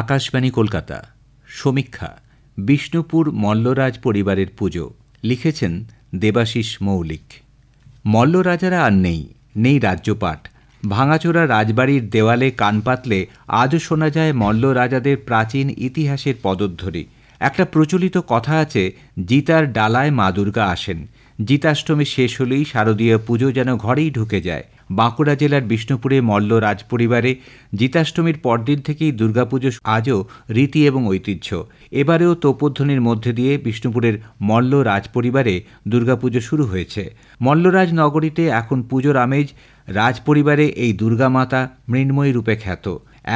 আকাশবাণী কলকাতা সমীক্ষা বিষ্ণুপুর মল্লরাজ পরিবারের পুজো লিখেছেন দেবাশিস মৌলিক মল্লরাজারা আর নেই নেই রাজ্যপাট ভাঙাচোরা রাজবাড়ির দেওয়ালে কান পাতলে আজও শোনা যায় মল্লরাজাদের প্রাচীন ইতিহাসের পদধ্বরি একটা প্রচলিত কথা আছে জিতার ডালায় মা দুর্গা আসেন জিতাষ্টমী শেষ হলেই শারদীয় পুজো যেন ঘরেই ঢুকে যায় বাঁকুড়া জেলার বিষ্ণুপুরে মল্ল রাজ পরিবারে জিতাষ্টমীর পরদিন থেকেই দুর্গাপুজো আজও রীতি এবং ঐতিহ্য এবারেও তোপধ্বনির মধ্যে দিয়ে বিষ্ণুপুরের মল্ল রাজ পরিবারে দুর্গাপুজো শুরু হয়েছে মল্লরাজ নগরীতে এখন পুজোর আমেজ রাজপরিবারে এই দুর্গামাতা মৃন্ময়ী রূপে খ্যাত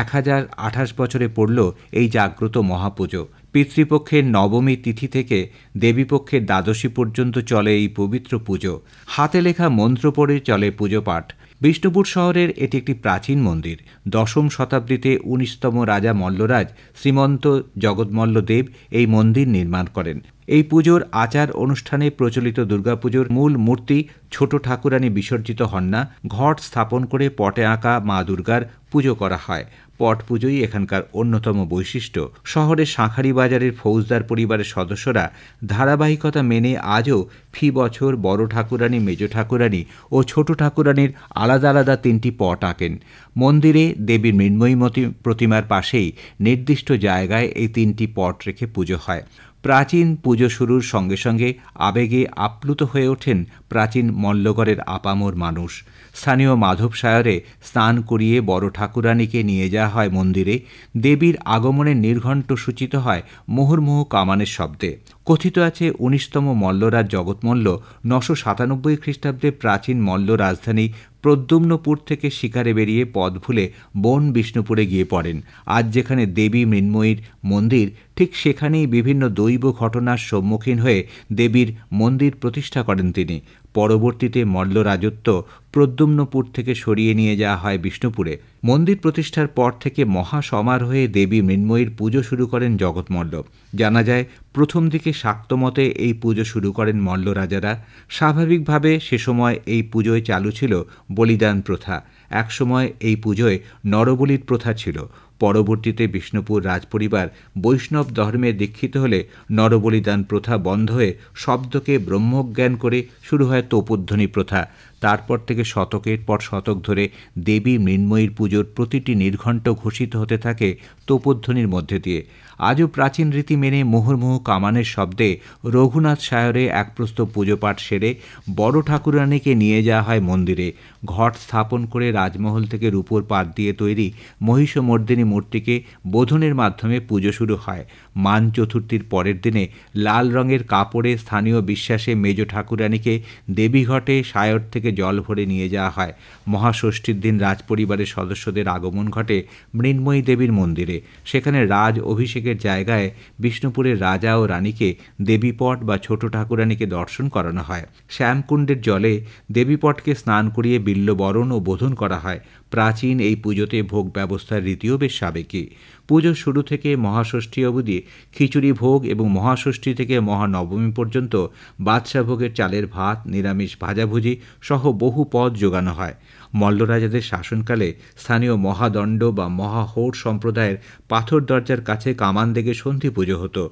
এক হাজার আঠাশ বছরে পড়ল এই জাগ্রত মহাপুজো পিতৃপক্ষের নবমী তিথি থেকে দেবীপক্ষের দ্বাদশী পর্যন্ত চলে এই পবিত্র পুজো হাতে লেখা মন্ত্র পড়ে চলে পুজো পাঠ বিষ্ণুপুর শহরের এটি একটি প্রাচীন মন্দির দশম শতাব্দীতে উনিশতম রাজা মল্লরাজ শ্রীমন্ত জগৎমল্লদেব এই মন্দির নির্মাণ করেন এই পুজোর আচার অনুষ্ঠানে প্রচলিত দুর্গাপুজোর মূল মূর্তি ছোট ঠাকুরানি বিসর্জিত হন না ঘট স্থাপন করে পটে আঁকা মা দুর্গার পুজো করা হয় পট পুজোই এখানকার অন্যতম বৈশিষ্ট্য শহরের শাঁখারি বাজারের ফৌজদার পরিবারের সদস্যরা ধারাবাহিকতা মেনে আজও ফি বছর বড় ঠাকুরানি মেজ ঠাকুরানি ও ছোট ঠাকুরানির আলাদা আলাদা তিনটি পট আঁকেন মন্দিরে দেবীর মৃন্ময়ী প্রতিমার পাশেই নির্দিষ্ট জায়গায় এই তিনটি পট রেখে পুজো হয় প্রাচীন পুজো শুরুর সঙ্গে সঙ্গে আবেগে আপ্লুত হয়ে ওঠেন প্রাচীন মল্লগড়ের আপামর মানুষ স্থানীয় মাধব সায়রে স্নান করিয়ে বড় ঠাকুরানীকে নিয়ে যাওয়া হয় মন্দিরে দেবীর আগমনের নির্ঘণ্ট সূচিত হয় মুহুর্মুহু কামানের শব্দে কথিত আছে উনিশতম মল্লরাজ জগৎমল্ল নশো সাতানব্বই খ্রিস্টাব্দে প্রাচীন মল্ল রাজধানী প্রদ্যুম্নপুর থেকে শিকারে বেরিয়ে পথ ভুলে বন বিষ্ণুপুরে গিয়ে পড়েন আজ যেখানে দেবী মৃন্ময়ীর মন্দির ঠিক সেখানেই বিভিন্ন দৈব ঘটনার সম্মুখীন হয়ে দেবীর মন্দির প্রতিষ্ঠা করেন তিনি পরবর্তীতে মল্ল রাজত্ব প্রদ্যুম্নপুর থেকে সরিয়ে নিয়ে যাওয়া হয় বিষ্ণুপুরে মন্দির প্রতিষ্ঠার পর থেকে মহা সমারোহে দেবী মৃন্ময়ীর পুজো শুরু করেন জগৎমল্ল জানা যায় প্রথম দিকে শাক্তমতে এই পুজো শুরু করেন মল্ল রাজারা স্বাভাবিকভাবে সে সময় এই পুজোয় চালু ছিল বলিদান প্রথা একসময় এই পুজোয় নরবলির প্রথা ছিল পরবর্তীতে বিষ্ণুপুর রাজপরিবার বৈষ্ণব ধর্মে দীক্ষিত হলে নরবলিদান প্রথা বন্ধ হয়ে শব্দকে ব্রহ্মজ্ঞান করে শুরু হয় তোপধ্বনি প্রথা তারপর থেকে শতকের পর শতক ধরে দেবী মৃন্ময়ীর পুজোর প্রতিটি নির্ঘণ্ট ঘোষিত হতে থাকে তোপধ্বনির মধ্যে দিয়ে আজও প্রাচীন রীতি মেনে মুহুর্মুহু কামানের শব্দে রঘুনাথ সায়রে একপ্রস্ত পুজো পাঠ সেরে বড় ঠাকুরানীকে নিয়ে যাওয়া হয় মন্দিরে ঘট স্থাপন করে রাজমহল থেকে রূপোর পাত দিয়ে তৈরি মহিষমর্দিনী মূর্তিকে বোধনের মাধ্যমে পুজো শুরু হয় মান চতুর্থীর পরের দিনে লাল রঙের কাপড়ে স্থানীয় বিশ্বাসে মেজ ঠাকুরানীকে দেবীঘটে সায়র থেকে থেকে জল ভরে নিয়ে যাওয়া হয় মহাষষ্ঠীর দিন রাজপরিবারের সদস্যদের আগমন ঘটে মৃন্ময়ী দেবীর মন্দিরে সেখানে রাজ অভিষেকের জায়গায় বিষ্ণুপুরের রাজা ও রানীকে দেবীপট বা ছোট ঠাকুরানীকে দর্শন করানো হয় শ্যামকুণ্ডের জলে দেবীপটকে স্নান করিয়ে বিল্লবরণ ও বোধন করা হয় প্রাচীন এই পুজোতে ভোগ ব্যবস্থার রীতিও বেশ সাবেকি পুজো শুরু থেকে মহাষষ্ঠী অবধি খিচুড়ি ভোগ এবং মহাষষ্ঠী থেকে মহানবমী পর্যন্ত ভোগের চালের ভাত নিরামিষ ভাজাভুজি সহ বহু পদ যোগানো হয় মল্লরাজাদের শাসনকালে স্থানীয় মহাদণ্ড বা মহাহোর সম্প্রদায়ের পাথর দরজার কাছে কামান দেগে সন্ধি পুজো হতো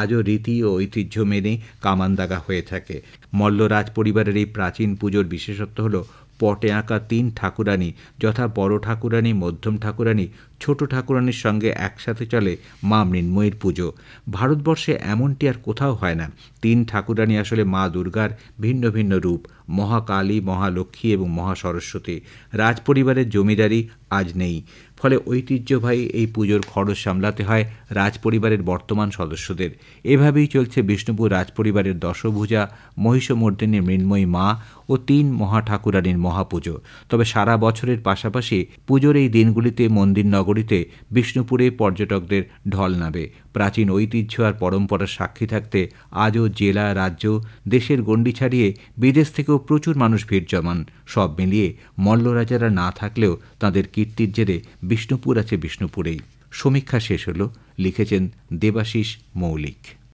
আজও রীতি ও ঐতিহ্য মেনে কামান দাগা হয়ে থাকে মল্লরাজ পরিবারের এই প্রাচীন পুজোর বিশেষত্ব হলো পটে আঁকা তিন ঠাকুরানী যথা বড় ঠাকুরানী মধ্যম ঠাকুরানী ছোট ঠাকুরানীর সঙ্গে একসাথে চলে মা মৃন্ময়ীর পুজো ভারতবর্ষে এমনটি আর কোথাও হয় না তিন ঠাকুরানী আসলে মা দুর্গার ভিন্ন ভিন্ন রূপ মহাকালী মহালক্ষ্মী এবং মহাসরস্বতী রাজপরিবারের জমিদারি আজ নেই ফলে ঐতিহ্যবাহী এই পুজোর খরচ সামলাতে হয় রাজপরিবারের বর্তমান সদস্যদের এভাবেই চলছে বিষ্ণুপুর রাজপরিবারের দশভূজা মহিষমর্দিনী মৃন্ময়ী মা ও তিন মহাঠাকুরানীর মহাপুজো তবে সারা বছরের পাশাপাশি পুজোর এই দিনগুলিতে মন্দির নগরীতে বিষ্ণুপুরে পর্যটকদের ঢল নামে প্রাচীন ঐতিহ্য আর পরম্পরার সাক্ষী থাকতে আজও জেলা রাজ্য দেশের গণ্ডি ছাড়িয়ে বিদেশ থেকেও প্রচুর মানুষ ভিড় জমান সব মিলিয়ে মল্ল রাজারা না থাকলেও তাদের কীর্তির জেরে বিষ্ণুপুর আছে বিষ্ণুপুরেই সমীক্ষা শেষ হল লিখেছেন দেবাশিস মৌলিক